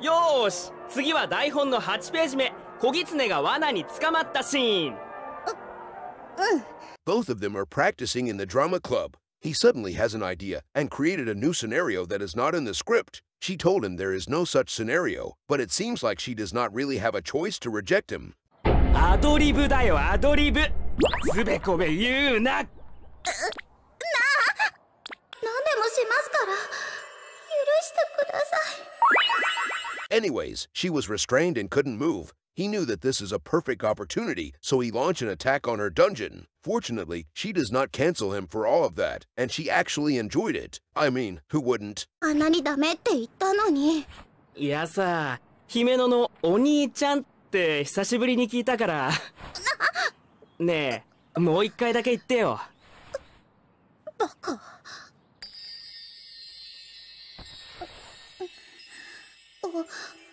よーし次は台本の8ページ目小狐が罠に捕まったシーンうん Both of them are practicing in the drama club. He suddenly has an idea and created a new scenario that is not in the script. She told him there is no such scenario, but it seems like she does not really have a choice to reject him. アドリブだよアドリブつべこべ言うななあ何でもしますから許してください Anyways, she was restrained and couldn't move. He knew that this is a perfect opportunity, so he launched an attack on her dungeon. Fortunately, she does not cancel him for all of that, and she actually enjoyed it. I mean, who wouldn't? あんなにダメって言ったのに。いやさ、姫野のお兄ちゃんって久しぶりに聞いたから。ねえ、もう一回だけ言ってよ。バカ。我